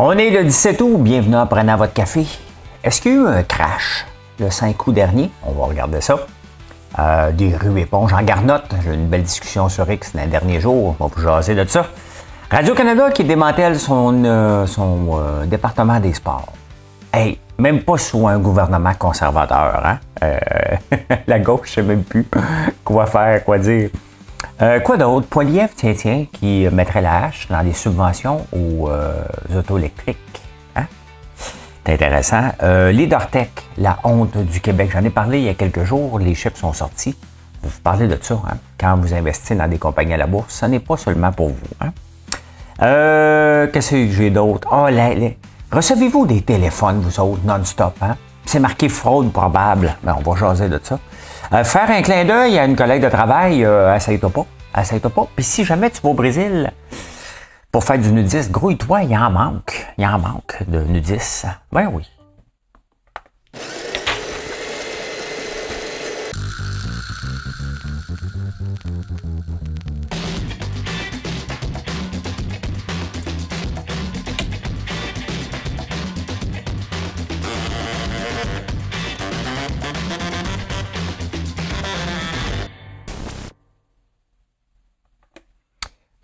On est le 17 août, bienvenue à prenant votre café. Est-ce qu'il y a eu un crash le 5 août dernier? On va regarder ça. Euh, des rues éponges en garnotte. J'ai eu une belle discussion sur X dans dernier jour jours. On va vous jaser de ça. Radio-Canada qui démantèle son, euh, euh, département des sports. Hey, même pas sous un gouvernement conservateur, hein? la gauche, ne sait même plus quoi faire, quoi dire. Euh, quoi d'autre? Poiliev, tiens, tiens, qui mettrait la hache dans les subventions aux, euh, auto électriques. Hein? C'est intéressant. Euh, la honte du Québec. J'en ai parlé il y a quelques jours. Les chiffres sont sortis. Vous parlez de ça. Hein? Quand vous investissez dans des compagnies à la bourse, ce n'est pas seulement pour vous. Hein? Euh, qu'est-ce que j'ai d'autre? Oh, ah, là, Recevez-vous des téléphones, vous autres, non-stop? Hein? C'est marqué fraude probable. mais ben, on va jaser de ça. Euh, faire un clin d'œil à une collègue de travail, euh, essaye-toi pas. pas. Puis si jamais tu vas au Brésil pour faire du nudisme, grouille-toi, il en manque. Il en manque de nudisme. Ben oui.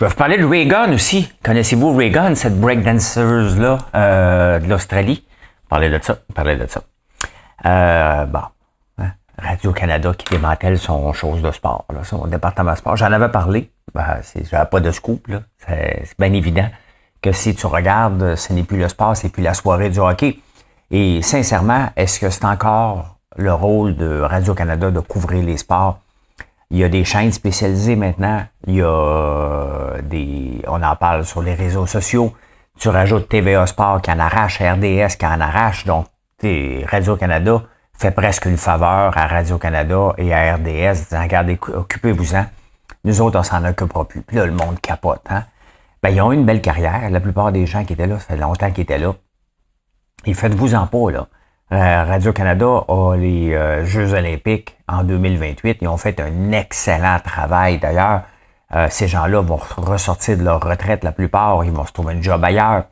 Je vais vous parler de Reagan aussi. Connaissez-vous Reagan, cette breakdanceuse-là euh, de l'Australie? Parlez de ça, parlez de ça. Euh, bon. Hein, Radio-Canada qui démantèle son chose de sport, son département de sport. J'en avais parlé. Ben, j'avais pas de scoop, là. C'est bien évident que si tu regardes, ce n'est plus le sport, c'est plus la soirée du hockey. Et sincèrement, est-ce que c'est encore le rôle de Radio-Canada de couvrir les sports? Il y a des chaînes spécialisées maintenant. Il y a euh, on en parle sur les réseaux sociaux. Tu rajoutes TVA Sport qui en arrache, RDS qui en arrache, donc Radio-Canada fait presque une faveur à Radio-Canada et à RDS, disant, regardez, occupez-vous-en. Nous autres, on s'en occupera plus. Puis le monde capote. Hein. Ben, ils ont une belle carrière. La plupart des gens qui étaient là, ça fait longtemps qu'ils étaient là. Et faites-vous-en pas, là. Euh, Radio-Canada a les euh, Jeux olympiques en 2028. Ils ont fait un excellent travail. D'ailleurs, euh, ces gens-là vont ressortir de leur retraite, la plupart, ils vont se trouver un job ailleurs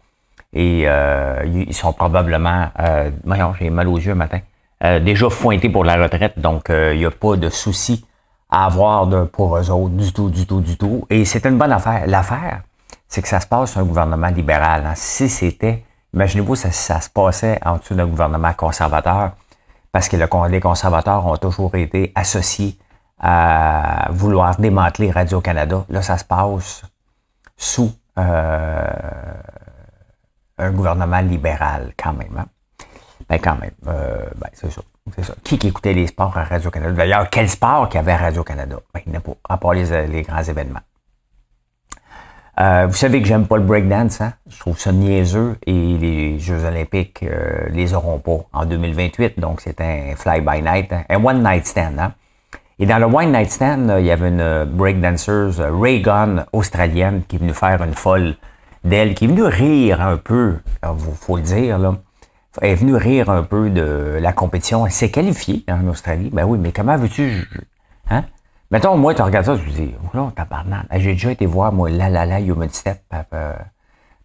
et euh, ils sont probablement, euh, j'ai mal aux yeux matin, euh, déjà pointés pour la retraite, donc il n'y a pas de souci à avoir d'un pour eux autres du tout, du tout, du tout. Et c'est une bonne affaire. L'affaire, c'est que ça se passe sur un gouvernement libéral. Hein. Si c'était, imaginez-vous, ça, ça se passait en dessous d'un gouvernement conservateur, parce que le, les conservateurs ont toujours été associés à vouloir démanteler Radio-Canada. Là, ça se passe sous euh, un gouvernement libéral, quand même. Hein? Ben, quand même, euh, ben, c'est ça. Qui, qui écoutait les sports à Radio-Canada? D'ailleurs, quel sport qu'il y avait à Radio-Canada? Ben, il pas, à part les, grands événements. Euh, vous savez que j'aime pas le breakdance, hein? Je trouve ça niaiseux et les Jeux Olympiques euh, les auront pas en 2028, donc c'est un fly by night, hein? un one night stand, hein? Et dans le Wine Night Stand, il y avait une euh, breakdancer euh, Ray Gunn, australienne, qui est venue faire une folle d'elle, qui est venue rire un peu, il faut le dire, là. Elle est venue rire un peu de la compétition. Elle s'est qualifiée en Australie. Ben oui, mais comment veux-tu... Hein? Mettons, moi, tu regardes ça, tu te dis, oh là, mal. J'ai déjà été voir, moi, La La La Human Step,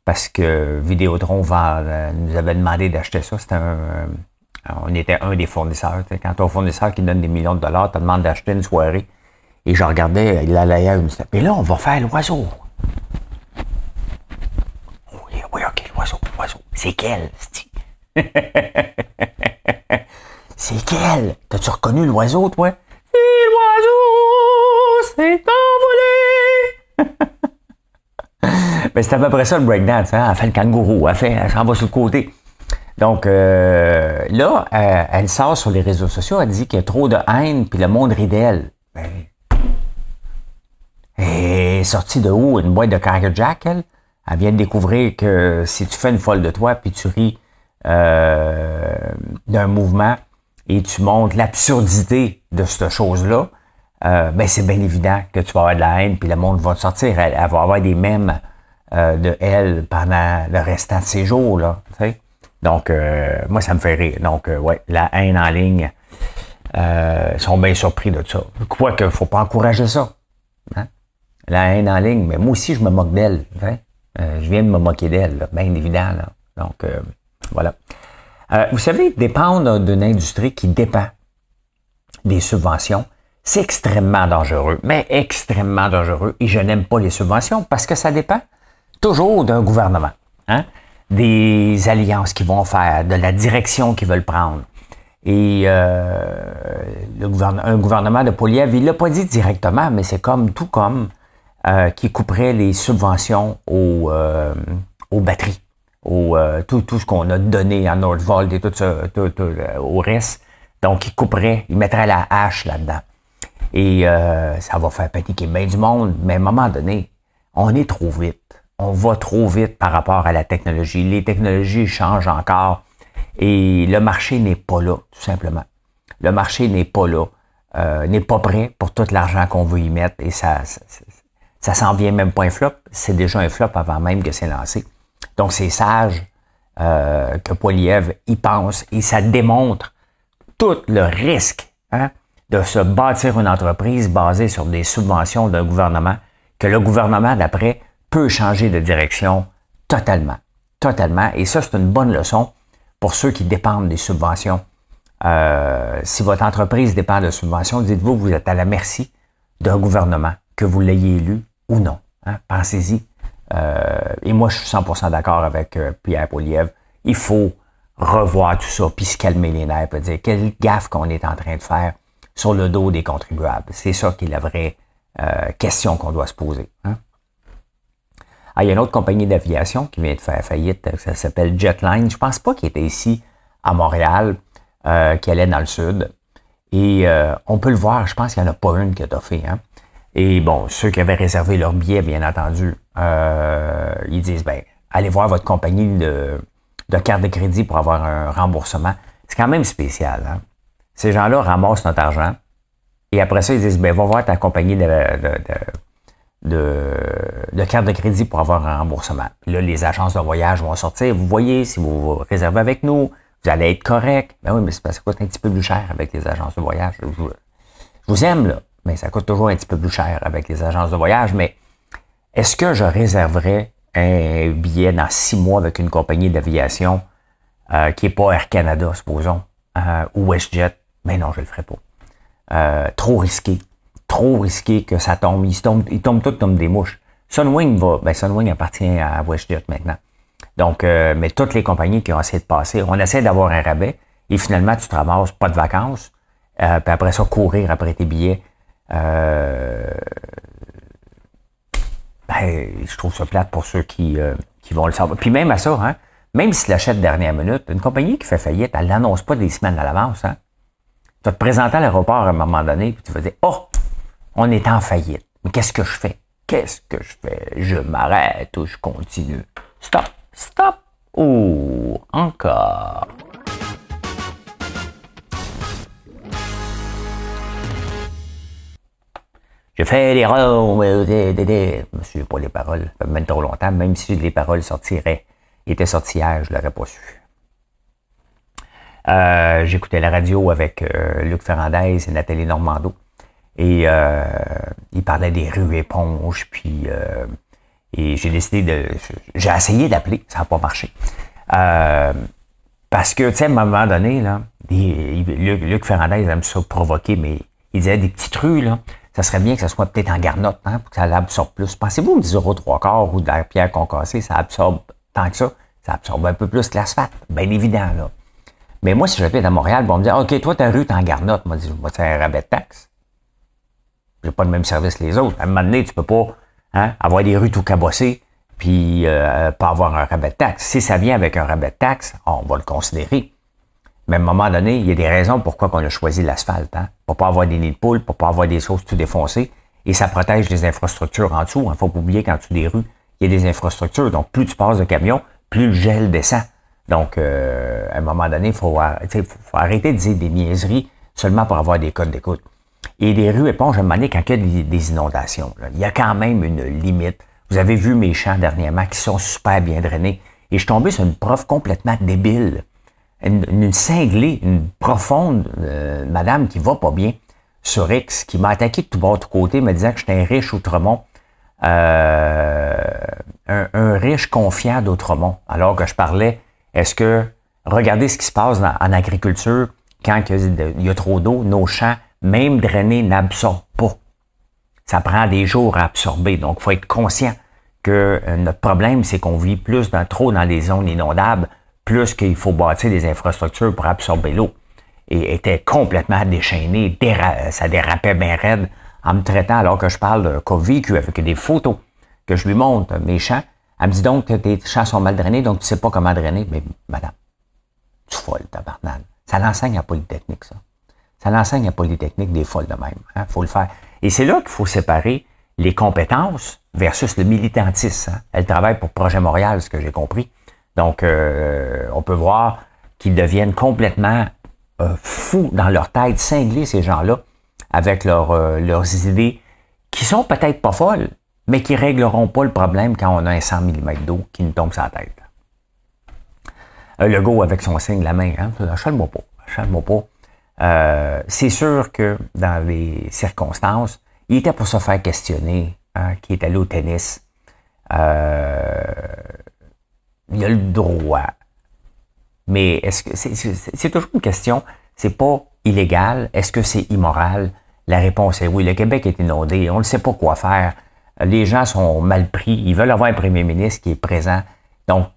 parce que Vidéotron va, euh, nous avait demandé d'acheter ça. C'était un, on était un des fournisseurs. Quand ton fournisseur qui donne des millions de dollars te demande d'acheter une soirée, et je regardais, euh, il allait à une Mais là, on va faire l'oiseau. Oui, ok, l'oiseau, l'oiseau. C'est quel, C'est quel? T'as-tu reconnu l'oiseau, toi? L'oiseau s'est envolé! Mais c'est à peu près ça le breakdance. Hein? Elle fait le kangourou, fait, elle s'en va sur le côté. Donc euh, là, euh, elle, sort sur les réseaux sociaux, elle dit qu'il y a trop de haine, puis le monde rit d'elle. Ben, et sortie de où? Une boîte de Carrier Jack, elle? Elle vient de découvrir que si tu fais une folle de toi, puis tu ris euh, d'un mouvement et tu montres l'absurdité de cette chose-là, ben c'est bien évident que tu vas avoir de la haine, puis le monde va te sortir. Elle, va avoir des mèmes de elle pendant le restant de ses jours, là. sais donc, euh, moi, ça me fait rire. Donc, euh, ouais, la haine en ligne, euh, sont bien surpris de ça. Quoique, faut pas encourager ça. Hein? La haine en ligne, mais moi aussi, je me moque d'elle. Euh, je viens de me moquer d'elle, bien évident. Donc, voilà. vous savez, dépendre d'une industrie qui dépend des subventions, c'est extrêmement dangereux, mais extrêmement dangereux. Et je n'aime pas les subventions parce que ça dépend toujours d'un gouvernement. Hein? des alliances qu'ils vont faire, de la direction qu'ils veulent prendre. Et euh, un gouvernement de Poliev, il ne l'a pas dit directement, mais c'est comme tout comme euh, qui couperait les subventions aux, euh, batteries, euh, tout, ce qu'on a donné à Nordvolt et tout ça, tout, tout, au reste. Donc, il couperait, il mettrait la hache là-dedans. Et ça va faire paniquer bien du monde, mais à un moment donné, on est trop vite on va trop vite par rapport à la technologie. Les technologies changent encore et le marché n'est pas là, tout simplement. Le marché n'est pas là, euh, n'est pas prêt pour tout l'argent qu'on veut y mettre et ça, ça, s'en vient même pas un flop. C'est déjà un flop avant même que c'est lancé. Donc c'est sage euh, que Poiliev y pense et ça démontre tout le risque hein, de se bâtir une entreprise basée sur des subventions d'un gouvernement que le gouvernement d'après peut changer de direction totalement. Totalement. Et ça, c'est une bonne leçon pour ceux qui dépendent des subventions. Euh, si votre entreprise dépend de subventions, dites-vous que vous êtes à la merci d'un gouvernement, que vous l'ayez élu ou non. Hein. Pensez-y. Euh, et moi, je suis 100% d'accord avec euh, Pierre Poliev. Il faut revoir tout ça, puis se calmer les nerfs, puis dire quelle gaffe qu'on est en train de faire sur le dos des contribuables. C'est ça qui est la vraie question qu'on doit se poser. Hein. Ah, il y a une autre compagnie d'aviation qui vient de faire faillite, euh, ça s'appelle Jetline. Je pense pas qu'il était ici à Montréal, euh, allait dans le sud. Et euh, on peut le voir, je pense qu'il n'y en a pas une qui a toffé. Et bon, ceux qui avaient réservé leur billet, bien entendu, euh, ils disent, ben, allez voir votre compagnie de, de carte de crédit pour avoir un remboursement. C'est quand même spécial. Hein. Ces gens-là ramassent notre argent et après ça, ils disent, ben, va voir ta compagnie de de, carte de crédit pour avoir un remboursement. là, les agences de voyage vont sortir. Vous voyez, si vous, vous réservez avec nous, vous allez être correct. Ben oui, mais c'est parce ça coûte un petit peu plus cher avec les agences de voyage. Je, vous aime, là, mais ça coûte toujours un petit peu plus cher avec les agences de voyage. Mais est-ce que je réserverais un billet dans six mois avec une compagnie d'aviation euh, qui n'est pas Air Canada, supposons, euh, ou WestJet? Mais ben non, je le ferais pas. Euh, trop risqué trop risqué que ça tombe. Ils tombent, ils tombent tous comme des mouches. Sunwing va, ben Sunwing appartient à WestJet maintenant. Donc, euh, mais toutes les compagnies qui ont essayé de passer, on essaie d'avoir un rabais et finalement, tu te ramasses pas de vacances, euh, puis après ça, courir après tes billets. Euh, ben, je trouve ça plate pour ceux qui, euh, qui vont le savoir. Puis même à ça, hein, même si tu l'achètes dernière minute, une compagnie qui fait faillite, elle l'annonce pas des semaines à l'avance. Hein. Tu vas te présenter à l'aéroport à un moment donné, puis tu vas dire, oh, on est en faillite. Mais qu'est-ce que je fais? Qu'est-ce que je fais? Je m'arrête ou je continue? Stop, stop Oh! encore. Je fais des Je me suis pas les paroles. Ça fait même trop longtemps. Même si les paroles sortiraient, étaient sorties hier, je l'aurais pas su. Euh, j'écoutais la radio avec euh, Luc Ferrandez et Nathalie Normando. Et euh, il parlait des rues éponges, puis euh, et j'ai décidé de. J'ai essayé d'appeler, ça n'a pas marché. Euh, parce que, tu sais, à un moment donné, là, Luc, Luc Ferrandez aime ça provoquer, mais il disait des petites rues, ça serait bien que ça soit peut-être en garnotte, hein, pour que ça l'absorbe plus. Pensez-vous 10 euros trois quarts ou de la pierre concassée, ça absorbe tant que ça, ça absorbe un peu plus que l'asphalte. Bien évident, Mais moi, si j'appelle à Montréal, ils vont me dire OK, toi, ta rue, t'es en garnotte. Moi, je un rabais de taxe j'ai pas le même service que les autres. À un moment donné, tu peux pas hein, avoir des rues tout cabossées puis euh, pas avoir un rabais de taxe. Si ça vient avec un rabais de taxe, on va le considérer. Mais à un moment donné, il y a des raisons pourquoi on a choisi l'asphalte. Hein? Pour pas avoir des nids de poules, pour pas avoir des choses tout défoncées. Et ça protège les infrastructures en dessous. Il hein, faut pas oublier qu'en dessous des rues, il y a des infrastructures. Donc, plus tu passes de camion, plus le gel descend. Donc, euh, à un moment donné, il faut, arrêter de dire des niaiseries seulement pour avoir des codes d'écoute. Et des rues éponges, à un moment quand il y a des, inondations, il y a quand même une limite. Vous avez vu mes champs dernièrement qui sont super bien drainés. Et je suis tombé sur une prof complètement débile. Une, cinglée, une profonde euh, madame qui va pas bien sur X, qui m'a attaqué de tout bord, de côté, me disant que j'étais un riche Outremont. Euh, un, riche confiant d'Outremont. Alors que je parlais, est-ce que, regardez ce qui se passe en agriculture quand il y a trop d'eau, nos champs même drainer n'absorbe pas. Ça prend des jours à absorber. Donc, faut être conscient que euh, notre problème, c'est qu'on vit plus dans, trop dans les zones inondables, plus qu'il faut bâtir des infrastructures pour absorber l'eau. Et était complètement déchaîné, ça dérapait bien raide en me traitant alors que je parle de vécu avec des photos que je lui montre mes champs. Elle me dit donc que tes champs sont mal drainés, donc tu sais pas comment drainer. Mais madame, tu folle, tabarnane. Ça l'enseigne à Polytechnique, ça à l'enseigne à Polytechnique des folles de même. Il hein, faut le faire. Et c'est là qu'il faut séparer les compétences versus le militantisme. Hein. Elle travaille pour Projet Montréal, ce que j'ai compris. Donc, euh, on peut voir qu'ils deviennent complètement euh, fous dans leur tête, cinglés, ces gens-là, avec euh, leurs idées qui sont peut-être pas folles, mais qui régleront pas le problème quand on a un 100 mm d'eau qui nous tombe sur la tête. le go avec son signe, la main, hein? moi pas. moi pas. Euh, c'est sûr que dans les circonstances, il était pour se faire questionner, hein, qui est allé au tennis. Euh, il a le droit. Mais est-ce que c'est, toujours une question, c'est pas illégal, est-ce que c'est immoral? La réponse est oui. Le Québec est inondé, on ne sait pas quoi faire. Les gens sont mal pris, ils veulent avoir un premier ministre qui est présent. Donc,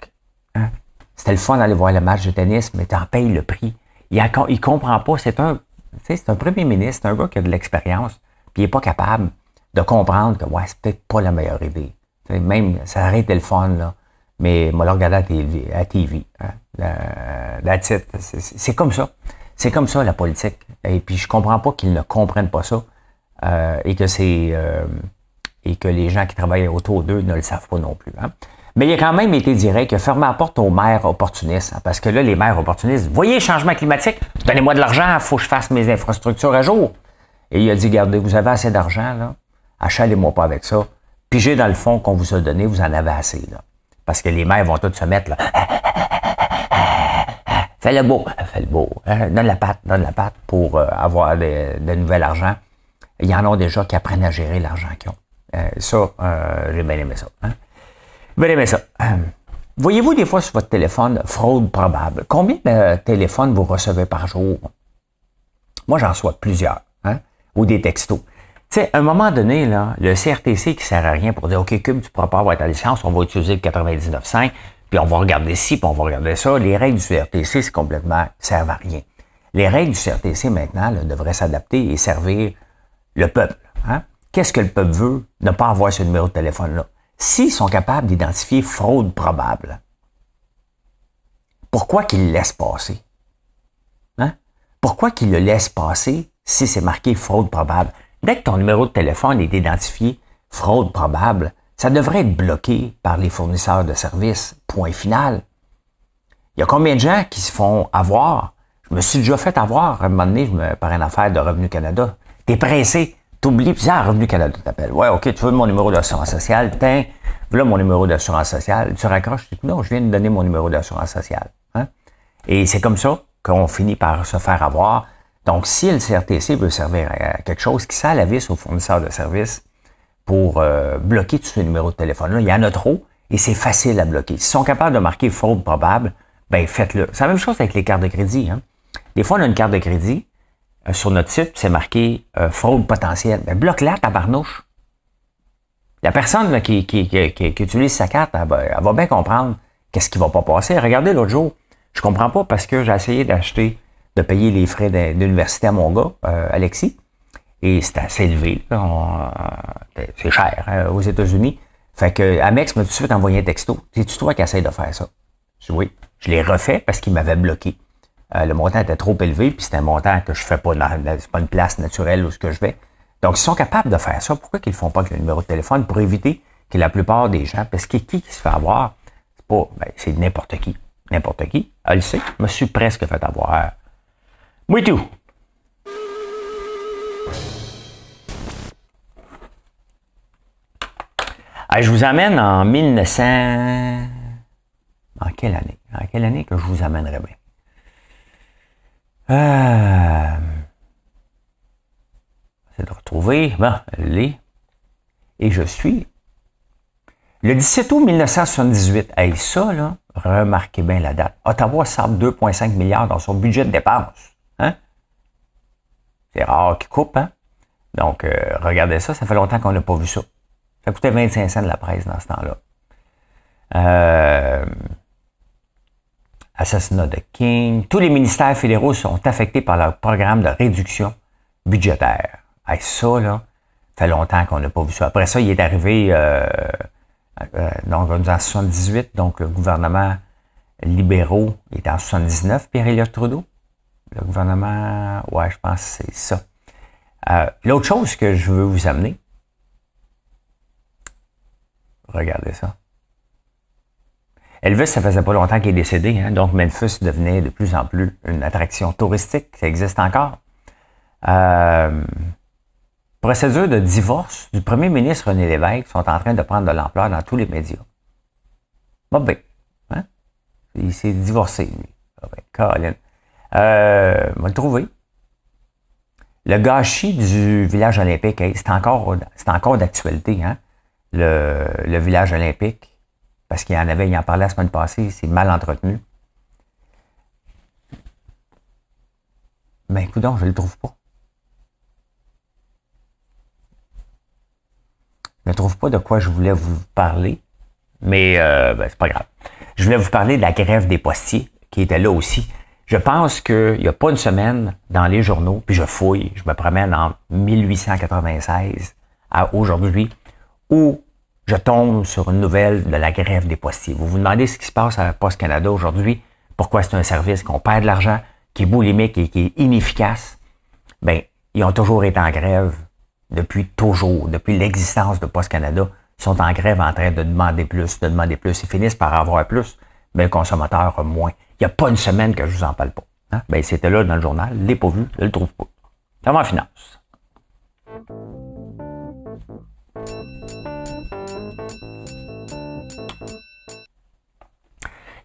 hein, c'était le fun d'aller voir le match de tennis, mais tu en payes le prix. Il ne comprend pas. C'est un, c'est un premier ministre, c'est un gars qui a de l'expérience, puis il n'est pas capable de comprendre que ouais, c'est peut-être pas la meilleure idée. même, ça aurait été le fun, là, mais moi, le regarder à TV. À TV hein. la, la c'est comme ça. C'est comme ça, la politique. Et puis, je comprends pas qu'ils ne comprennent pas ça euh, et que c'est euh, et que les gens qui travaillent autour d'eux ne le savent pas non plus. Hein. Mais il a quand même été direct, que a la porte aux maires opportunistes. Hein, parce que là, les maires opportunistes, voyez, changement climatique, donnez-moi de l'argent, il faut que je fasse mes infrastructures à jour. Et il a dit, regardez, vous avez assez d'argent, là, achalez-moi pas avec ça. j'ai dans le fond qu'on vous a donné, vous en avez assez, là. Parce que les maires vont tous se mettre, là. Fais le beau, fais le beau. Hein, donne la patte, donne la patte pour euh, avoir de, nouvel argent. Il y en a déjà qui apprennent à gérer l'argent qu'ils ont. Euh, ça, euh, j'ai bien aimé ça. Hein. Venez ça. Voyez-vous des fois sur votre téléphone fraude probable? Combien de téléphones vous recevez par jour? Moi, j'en reçois plusieurs, hein, ou des textos. Tu sais, à un moment donné, là, le CRTC qui sert à rien pour dire, OK, Cube, tu ne pourras pas avoir ta licence, on va utiliser le 99.5, puis on va regarder ci, puis on va regarder ça. Les règles du CRTC, c'est complètement, servent à rien. Les règles du CRTC, maintenant, devraient s'adapter et servir le peuple. Hein. Qu'est-ce que le peuple veut? Ne pas avoir ce numéro de téléphone-là s'ils sont capables d'identifier fraude probable, pourquoi qu'ils le laissent passer? Hein? Pourquoi qu'ils le laissent passer si c'est marqué fraude probable? Dès que ton numéro de téléphone est identifié fraude probable, ça devrait être bloqué par les fournisseurs de services. Point final. Il y a combien de gens qui se font avoir? Je me suis déjà fait avoir à un moment donné par une affaire de Revenu Canada. T'es pressé. T'oublies, puis ça, Revenu Canada t'appelle. Ouais, OK, tu veux mon numéro d'assurance sociale, tiens, voilà mon numéro d'assurance sociale. Tu raccroches, tu dis, non, je viens de donner mon numéro d'assurance sociale. Hein? Et c'est comme ça qu'on finit par se faire avoir. Donc, si le CRTC veut servir à quelque chose qui sert la vis aux fournisseurs de services pour euh, bloquer tous ces numéros de téléphone-là, il y en a trop et c'est facile à bloquer. S'ils sont capables de marquer fraude probable, ben faites-le. C'est la même chose avec les cartes de crédit. Hein? Des fois, on a une carte de crédit, euh, sur notre site, c'est marqué euh, fraude potentielle. Ben, bloque-la, ta barnouche. La personne qui, utilise sa carte, elle, va bien comprendre qu'est-ce qui va pas passer. Regardez l'autre jour, je comprends pas parce que j'ai essayé d'acheter, de payer les frais d'université à mon gars, euh, Alexis, et c'était assez élevé. C'est cher hein, aux États-Unis. Fait que Amex m'a tout de suite envoyé un texto. C'est-tu toi qui essayes de faire ça? Je oui. Je l'ai refait parce qu'il m'avait bloqué. Euh, le montant était trop élevé, puis c'est un montant que je fais pas, c'est pas une place naturelle où ce que je vais. Donc, ils sont capables de faire ça. Pourquoi qu'ils ne font pas que le numéro de téléphone pour éviter que la plupart des gens, parce que qui qui se fait avoir, c'est pas, ben, c'est n'importe qui. N'importe qui, elle ah, sait, je me suis presque fait avoir. Oui, tout. je vous amène en 1900. En quelle année? En quelle année que je vous amènerais bien? Ah. C'est de retrouver. Bon, les. Et je suis. Le 17 août 1978. Hey, ça, là, remarquez bien la date. Ottawa sort 2,5 milliards dans son budget de dépenses. Hein? C'est rare qu'il coupe, hein? Donc, euh, regardez ça, ça fait longtemps qu'on n'a pas vu ça. Ça coûtait 25 cents de la presse dans ce temps-là. Euh, assassinat de King. Tous les ministères fédéraux sont affectés par leur programme de réduction budgétaire. Hey, ça, là, fait longtemps qu'on n'a pas vu ça. Après ça, il est arrivé euh, euh, donc, en 78, donc le gouvernement libéraux est en 79, Pierre-Éliott Trudeau. Le gouvernement, ouais, je pense que c'est ça. Euh, l'autre chose que je veux vous amener, regardez ça. Elvis, ça faisait pas longtemps qu'il est décédé, hein, donc Memphis devenait de plus en plus une attraction touristique. Ça existe encore. Euh, procédure de divorce du premier ministre René Lévesque sont en train de prendre de l'ampleur dans tous les médias. Bob ben, Il s'est divorcé, lui. Ben, Colin. Euh, on va le trouver. Le gâchis du village olympique, c'est encore, encore d'actualité, hein? le village olympique parce qu'il y en avait, il en parlait la semaine passée, c'est mal entretenu. Mais ben, écoute donc, je le trouve pas. Je ne trouve pas de quoi je voulais vous parler, mais euh, ben, c'est pas grave. Je voulais vous parler de la grève des postiers qui était là aussi. Je pense qu'il n'y a pas une semaine dans les journaux, puis je fouille, je me promène en 1896 à aujourd'hui, où je tombe sur une nouvelle de la grève des postiers. Vous vous demandez ce qui se passe à Post Canada aujourd'hui, pourquoi c'est un service qu'on perd de l'argent, qui est boulimique et qui est inefficace. Bien, ils ont toujours été en grève depuis toujours, depuis l'existence de Post Canada. Ils sont en grève en train de demander plus, de demander plus. Ils finissent par avoir plus, mais le consommateur a moins. Il n'y a pas une semaine que je vous en parle pas. Hein? Ben, c'était là dans le journal, les l'ai pas je le trouve pas. Comment finance?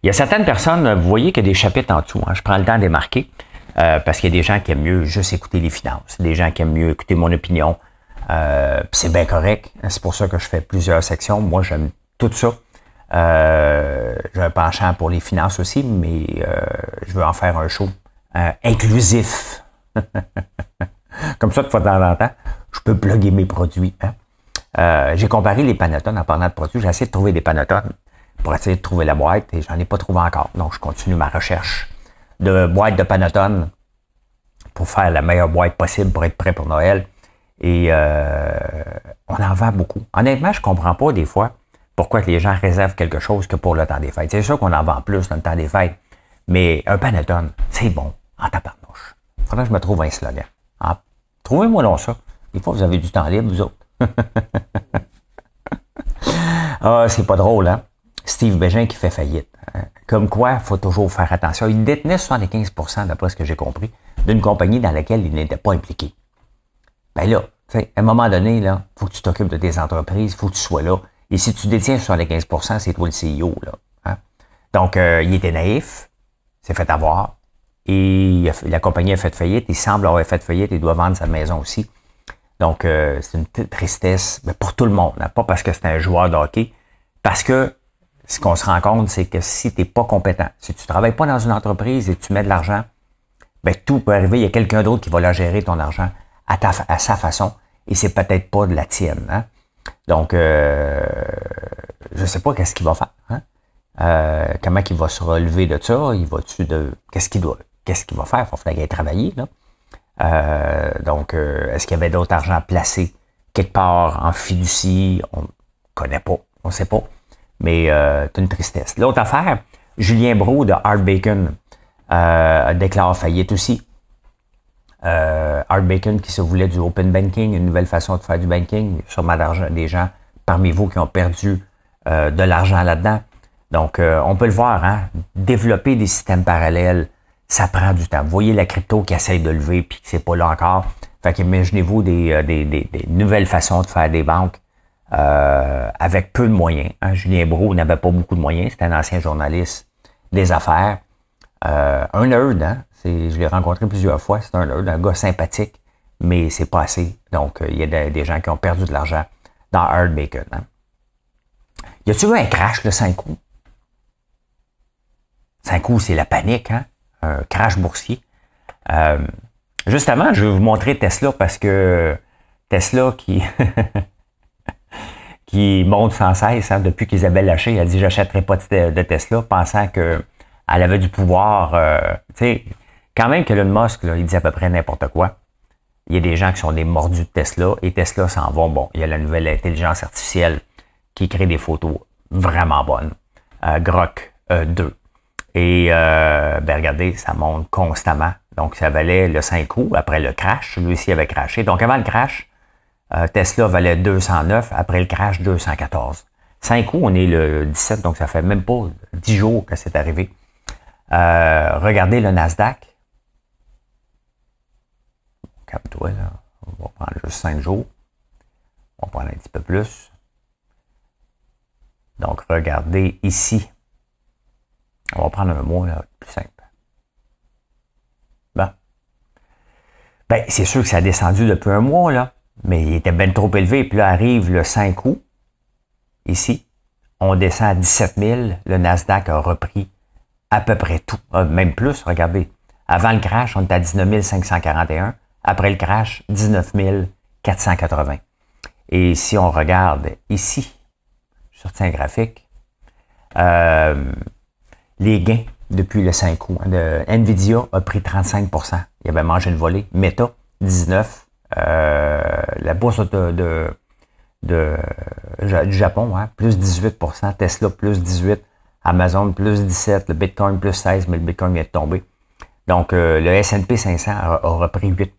Il y a certaines personnes, vous voyez qu'il y a des chapitres en dessous. Hein. je prends le temps de les marquer euh, parce qu'il y a des gens qui aiment mieux juste écouter les finances, des gens qui aiment mieux écouter mon opinion. Euh, c'est bien correct. Hein. C'est pour ça que je fais plusieurs sections. Moi, j'aime tout ça. Euh, j'ai un penchant pour les finances aussi, mais je veux en faire un show inclusif. Comme ça, de fois en temps, je peux plugger mes produits. Hein. j'ai comparé les panatones en parlant de produits. J'ai essayé de trouver des panatones pour essayer de trouver la boîte et j'en ai pas trouvé encore. Donc, je continue ma recherche de boîte de Panatone pour faire la meilleure boîte possible pour être prêt pour Noël. Et euh, on en vend beaucoup. Honnêtement, je comprends pas des fois pourquoi les gens réservent quelque chose que pour le temps des fêtes. C'est sûr qu'on en vend plus dans le temps des fêtes, mais un Panatone, c'est bon en tabarnouche. Faudrait que je me trouve un slogan. Ah, trouvez-moi donc ça. Des fois, vous avez du temps libre, vous autres. ah, c'est pas drôle, hein? Steve Bégin qui fait faillite. Hein. Comme quoi, il faut toujours faire attention. Il détenait 75 d'après ce que j'ai compris, d'une compagnie dans laquelle il n'était pas impliqué. Ben là, à un moment donné, il faut que tu t'occupes de tes entreprises, il faut que tu sois là. Et si tu détiens 75 c'est toi le CEO. Là, hein. Donc, euh, il était naïf, C'est fait avoir, et la compagnie a fait faillite. Il semble avoir fait faillite, il doit vendre sa maison aussi. Donc, euh, c'est une petite tristesse mais pour tout le monde, hein. pas parce que c'est un joueur de hockey, parce que ce qu'on se rend compte, c'est que si tu n'es pas compétent, si tu travailles pas dans une entreprise et tu mets de l'argent, ben, tout peut arriver. Il y a quelqu'un d'autre qui va la gérer, ton argent, à, ta, à sa façon, et c'est peut-être pas de la tienne. Hein. Donc, euh, je sais pas qu'est-ce qu'il va faire. Hein. Euh, comment il va se relever de ça? Il va tu de. Qu'est-ce qu'il doit. Qu'est-ce qu'il va faire? Il va falloir travailler. Là. Euh, donc, euh, est-ce qu'il y avait d'autres argent placé quelque part en fiducie? On connaît pas. On sait pas mais c'est euh, une tristesse. L'autre affaire, Julien Bro de Hard Bacon euh, déclare faillite aussi. Euh, Art Bacon qui se voulait du open banking, une nouvelle façon de faire du banking, sûrement des gens parmi vous qui ont perdu euh, de l'argent là-dedans. Donc, euh, on peut le voir, hein? développer des systèmes parallèles, ça prend du temps. Vous voyez la crypto qui essaye de lever puis c'est pas là encore. Fait qu'imaginez-vous des nouvelles façons de faire des banques euh, avec peu de moyens. Hein. Julien Brault n'avait pas beaucoup de moyens. C'était un ancien journaliste des affaires. Euh, un nerd, hein. je l'ai rencontré plusieurs fois. C'est un nerd, un gars sympathique, mais c'est pas assez. Donc, euh, il y a des gens qui ont perdu de l'argent dans Hard Il hein. Y a-tu eu un crash de 5 coups? 5 coups, c'est la panique, hein? Un crash boursier. Justement, je vais vous montrer Tesla parce que Tesla qui. qui monte sans cesse hein, depuis qu'Isabelle lâché. elle dit j'achèterai pas de, Tesla pensant que elle avait du pouvoir euh, tu sais quand même que le Musk là, il dit à peu près n'importe quoi il y a des gens qui sont des mordus de Tesla et Tesla s'en vont bon il y a la nouvelle intelligence artificielle qui crée des photos vraiment bonnes euh, Grok 2 euh, et ben regardez ça monte constamment donc ça valait le 5 août, après le crash lui aussi avait crashé donc avant le crash euh, Tesla valait 209, après le crash 214. 5 coups, on est le 17, donc ça fait même pas 10 jours que c'est arrivé. Euh, regardez le Nasdaq. Calme-toi, On va prendre juste 5 jours. On va prendre un petit peu plus. Donc, regardez ici. On va prendre un mois, là, plus simple. Bon. Ben, c'est sûr que ça a descendu depuis un mois, là mais il était bien trop élevé. Puis là arrive le 5 août, ici, on descend à 17 000. Le Nasdaq a repris à peu près tout, ah, même plus, regardez. Avant le crash, on était à 19 541. Après le crash, 19 480. Et si on regarde ici, je un graphique, euh, les gains depuis le 5 août. Hein, Nvidia a pris 35 Il avait mangé une volée. Meta, 19 euh, la bourse de, du Japon, hein, plus 18%, Tesla plus 18%, Amazon plus 17%, le Bitcoin plus 16%, mais le Bitcoin vient de tomber. Donc, euh, le S&P 500 a, repris 8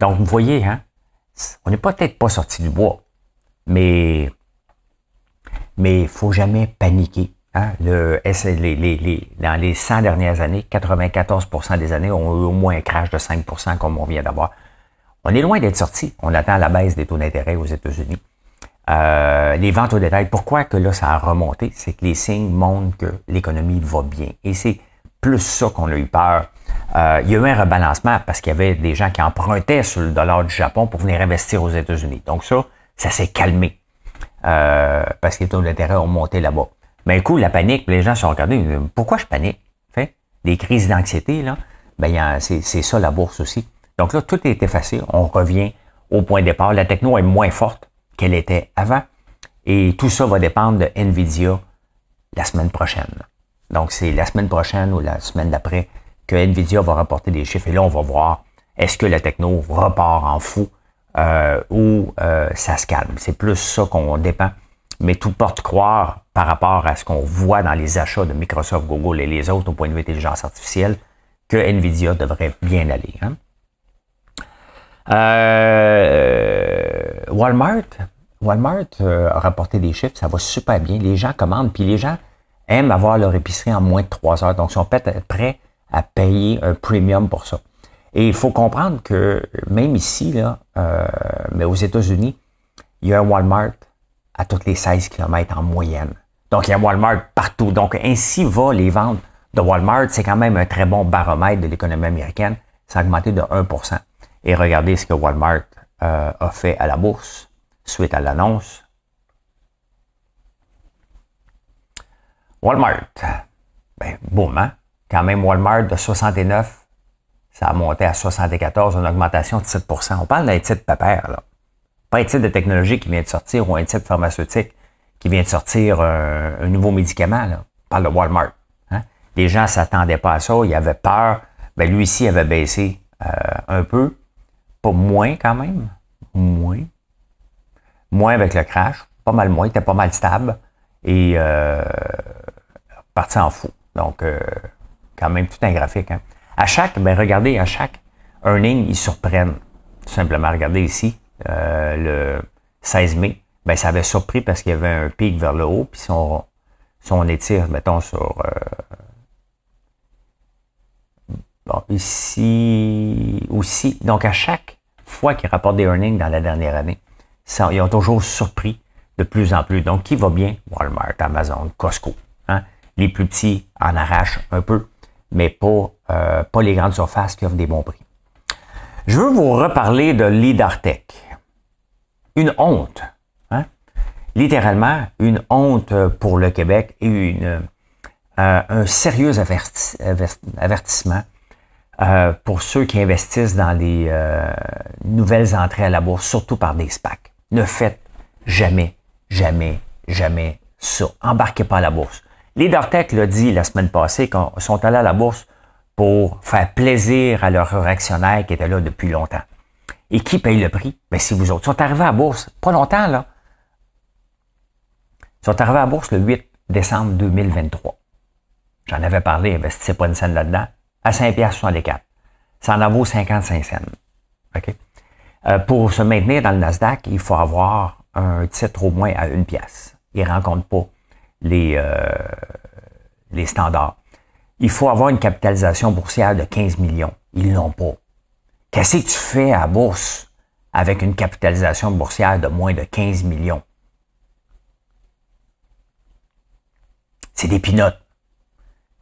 Donc, vous voyez, hein, on n'est peut-être pas sorti du bois, mais mais faut jamais paniquer. Hein. Le, dans les 100 dernières années, 94 des années ont eu au moins un crash de 5 comme on vient d'avoir. On est loin d'être sorti. On attend la baisse des taux d'intérêt aux États-Unis. Euh, les ventes au détail, pourquoi que là, ça a remonté? C'est que les signes montrent que l'économie va bien. Et c'est plus ça qu'on a eu peur. Euh, il y a eu un rebalancement parce qu'il y avait des gens qui empruntaient sur le dollar du Japon pour venir investir aux États-Unis. Donc ça, ça s'est calmé euh, parce que les taux d'intérêt ont monté là-bas. Mais écoute, coup, la panique, les gens se sont regardés, pourquoi je panique? Fait, des crises d'anxiété, là, ben, c'est ça la bourse aussi. Donc là, tout est effacé. On revient au point de départ. La techno est moins forte qu'elle était avant. Et tout ça va dépendre de NVIDIA la semaine prochaine. Donc, c'est la semaine prochaine ou la semaine d'après que NVIDIA va rapporter des chiffres. Et là, on va voir est-ce que la techno repart en fou euh, ou euh, ça se calme. C'est plus ça qu'on dépend. Mais tout porte croire par rapport à ce qu'on voit dans les achats de Microsoft, Google et les autres au point de vue intelligence artificielle que NVIDIA devrait bien aller. Hein? Euh, Walmart, Walmart euh, a rapporté des chiffres, ça va super bien. Les gens commandent, puis les gens aiment avoir leur épicerie en moins de trois heures. Donc, ils sont peut-être prêts à payer un premium pour ça. Et il faut comprendre que même ici, là, euh, mais aux États-Unis, il y a un Walmart à toutes les 16 km en moyenne. Donc, il y a Walmart partout. Donc, ainsi va les ventes de Walmart. C'est quand même un très bon baromètre de l'économie américaine. Ça a augmenté de 1 et regardez ce que Walmart euh, a fait à la bourse suite à l'annonce. Walmart, ben, boum, hein? Quand même, Walmart de 69, ça a monté à 74, une augmentation de 7 On parle d'un titre papier, là. Pas un titre de technologie qui vient de sortir ou un titre pharmaceutique qui vient de sortir un, nouveau médicament, On parle de Walmart. Hein? Les gens ne s'attendaient pas à ça, ils avaient peur. Ben, lui ci avait baissé euh, un peu, pas moins quand même, moins. Moins avec le crash, pas mal moins, il était pas mal stable et euh, parti en fou. Donc, euh, quand même, tout un graphique. Hein. À chaque, ben regardez, à chaque earning, ils surprennent. Tout simplement, regardez ici, euh, le 16 mai, ben ça avait surpris parce qu'il y avait un pic vers le haut, puis si on, si on étire, mettons, sur... Euh, bon, ici, aussi. Donc, à chaque fois qu'ils rapportent des earnings dans la dernière année, ils ont toujours surpris de plus en plus. Donc, qui va bien? Walmart, Amazon, Costco. Hein? Les plus petits en arrachent un peu, mais euh, pas, les grandes surfaces qui offrent des bons prix. Je veux vous reparler de l'IDARTEC. Une honte. Hein? Littéralement, une honte pour le Québec et une, euh, un sérieux avertissement euh, pour ceux qui investissent dans les euh, nouvelles entrées à la bourse, surtout par des SPAC. Ne faites jamais, jamais, jamais ça. Embarquez pas à la bourse. LeaderTech l'a dit la semaine passée qu'ils sont allés à la bourse pour faire plaisir à leurs actionnaires qui étaient là depuis longtemps. Et qui paye le prix? Ben, c'est vous autres. Ils sont arrivés à la bourse pas longtemps, là. Ils sont arrivés à la bourse le 8 décembre 2023. J'en avais parlé, investissez pas une scène là-dedans à 64. Ça en vaut 55 cents. OK? Euh, pour se maintenir dans le Nasdaq, il faut avoir un titre au moins à une pièce. Il ne rencontre pas les, euh, les standards. Il faut avoir une capitalisation boursière de 15 millions. Ils l'ont pas. Qu'est-ce que tu fais à bourse avec une capitalisation boursière de moins de 15 millions? C'est des pinottes.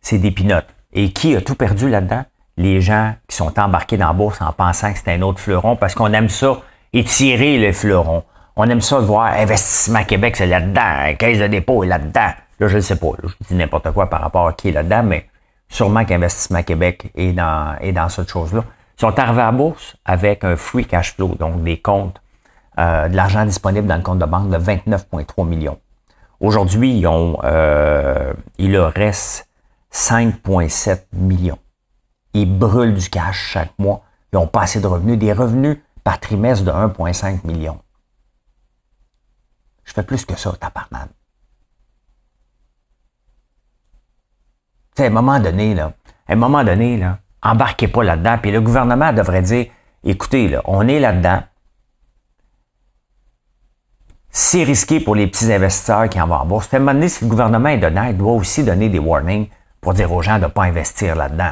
C'est des pinotes et qui a tout perdu là-dedans? Les gens qui sont embarqués dans la bourse en pensant que c'était un autre fleuron parce qu'on aime ça étirer le fleuron. On aime ça voir Investissement Québec, c'est là-dedans, hein, Caisse de dépôt est là-dedans. Là, je ne sais pas, je dis n'importe quoi par rapport à qui est là-dedans, mais sûrement qu'Investissement Québec est dans, est dans cette chose-là. Ils sont arrivés à bourse avec un free cash flow, donc des comptes, euh, de l'argent disponible dans le compte de banque de 29,3 millions. Aujourd'hui, ils ont, euh, il leur reste 5,7 millions. Ils brûlent du cash chaque mois. Ils n'ont pas assez de revenus, des revenus par trimestre de 1,5 million. Je fais plus que ça, au Tu sais, à un moment donné, là, à un moment donné, là, embarquez pas là-dedans. Puis le gouvernement devrait dire, écoutez, là, on est là-dedans. C'est risqué pour les petits investisseurs qui en vont en bourse. à un moment donné, si le gouvernement est donné, il doit aussi donner des warnings pour dire aux gens de ne pas investir là-dedans.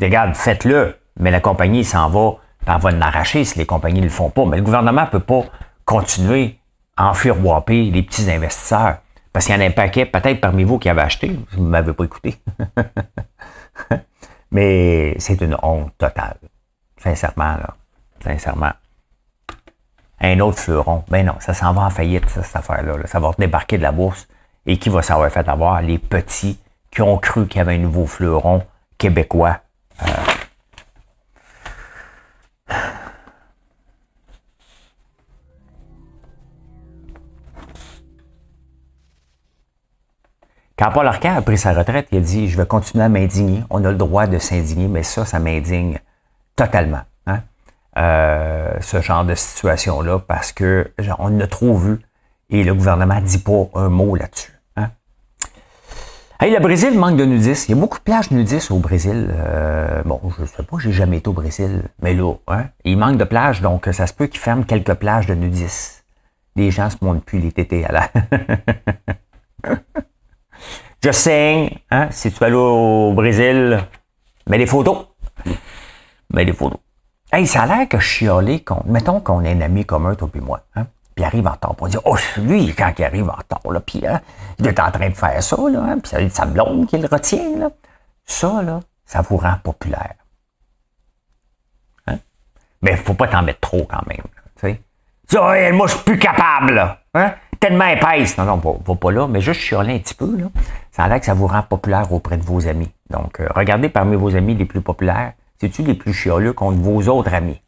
Regarde, faites-le, mais la compagnie s'en va, t'en va l'arracher si les compagnies ne le font pas. Mais le gouvernement ne peut pas continuer à enfirouaper les petits investisseurs. Parce qu'il y en a un paquet, peut-être parmi vous, qui avez acheté. Vous ne m'avez pas écouté. mais c'est une honte totale. Sincèrement, là. Sincèrement. Un autre fleuron. Ben non, ça s'en va en faillite, cette affaire-là. Ça va débarquer de la bourse. Et qui va s'avoir fait avoir? Les petits qui ont cru qu'il y avait un nouveau fleuron québécois. Euh. Quand Paul Arcand a pris sa retraite, il a dit Je vais continuer à m'indigner. On a le droit de s'indigner, mais ça, ça m'indigne totalement. Hein. Euh, ce genre de situation-là, parce que on a trop vu et le gouvernement ne dit pas un mot là-dessus. Hey, le Brésil manque de nudistes. Il y a beaucoup de plages nudistes au Brésil. Euh, bon, je sais pas, j'ai jamais été au Brésil, mais là, hein, il manque de plages, donc euh, ça se peut qu'ils ferment quelques plages de nudistes. Les gens se montent plus les tétés à la... je sais hein, si tu vas au Brésil, mets des photos. Mets des photos. Hey, ça a l'air que chioler, mettons qu'on est un ami commun, toi et moi. Hein? puis arrive en temps On dit, oh, lui, quand il arrive en retard, là, puis hein, il est en train de faire ça, là, hein. puis ça dit sa blonde qu'il retient, là. Ça, là, ça vous rend populaire. Hein? Mais il faut pas t'en mettre trop quand même. Tu sais. moi, je suis plus capable, hein? Tellement épaisse. Non, non, va, pas là, mais juste chialer un petit peu, là. Ça a l'air que ça vous rend populaire auprès de vos amis. Donc, euh, regardez parmi vos amis les plus populaires. C'est-tu les plus chioleux contre vos autres amis?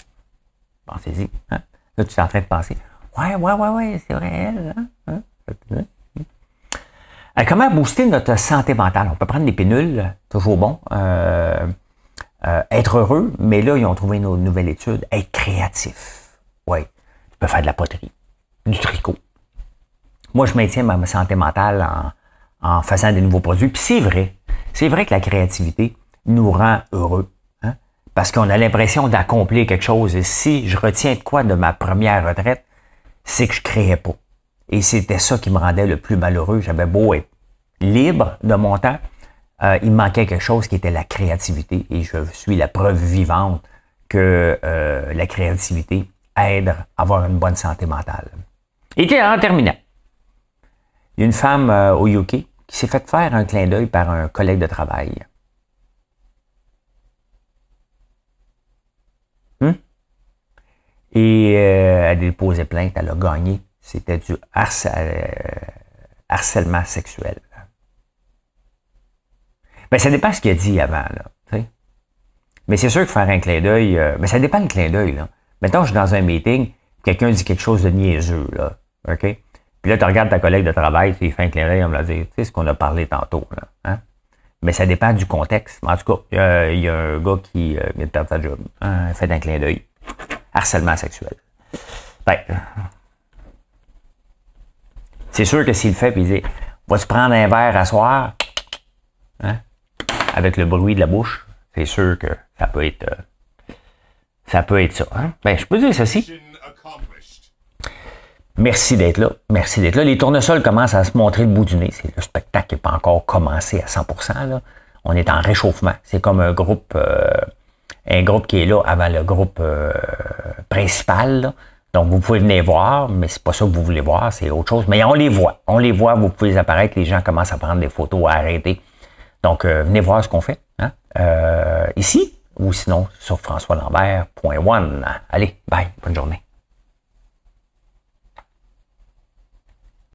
Pensez-y. Hein? Là, tu es en train de penser. Ouais, ouais, ouais, ouais, c'est vrai, hein, hein. Euh, comment booster notre santé mentale? On peut prendre des pénules, toujours bon. Euh, euh, être heureux, mais là, ils ont trouvé une nouvelle étude. Être créatif. Oui. Tu peux faire de la poterie, du tricot. Moi, je maintiens ma santé mentale en, en faisant des nouveaux produits. Puis c'est vrai. C'est vrai que la créativité nous rend heureux. Hein? Parce qu'on a l'impression d'accomplir quelque chose. Et si je retiens de quoi de ma première retraite, c'est que je créais pas. Et c'était ça qui me rendait le plus malheureux. J'avais beau être libre de mon temps, euh, il me manquait quelque chose qui était la créativité. Et je suis la preuve vivante que euh, la créativité aide à avoir une bonne santé mentale. Et en terminant, il y a une femme euh, au UK qui s'est fait faire un clin d'œil par un collègue de travail. Et euh, elle a déposé plainte, elle a gagné. C'était du euh, harcèlement sexuel. Ben, ça dépend ce qu'il a dit avant, là. T'sais. Mais c'est sûr que faire un clin d'œil, mais euh, ben, ça dépend le clin d'œil, là. Mettons, je suis dans un meeting, quelqu'un dit quelque chose de niaiseux, là. OK? Puis là, tu regardes ta collègue de travail, tu fait un clin d'œil, on me l'a dit, tu sais ce qu'on a parlé tantôt, là. Hein? Mais ça dépend du contexte. En tout cas, il y, a un gars qui vient de perdre sa job. Hein? fait un clin d'œil harcèlement sexuel. Ben, c'est sûr que s'il le fait, puis il dit Vas-tu prendre un verre à soir hein? Avec le bruit de la bouche, c'est sûr que ça peut être. Euh, ça peut être ça. Hein? Ben, je peux dire ceci. Merci d'être là. Merci d'être là. Les tournesols commencent à se montrer le bout du nez. Le spectacle n'est pas encore commencé à 100 On est en réchauffement. C'est comme un groupe. Euh, un groupe qui est là avant le groupe euh, principal. Donc, vous pouvez venir voir, mais c'est pas ça que vous voulez voir, c'est autre chose. Mais on les voit. On les voit, vous pouvez apparaître, les gens commencent à prendre des photos, à arrêter. Donc, euh, venez voir ce qu'on fait hein. euh, ici ou sinon sur one. Allez, bye, bonne journée.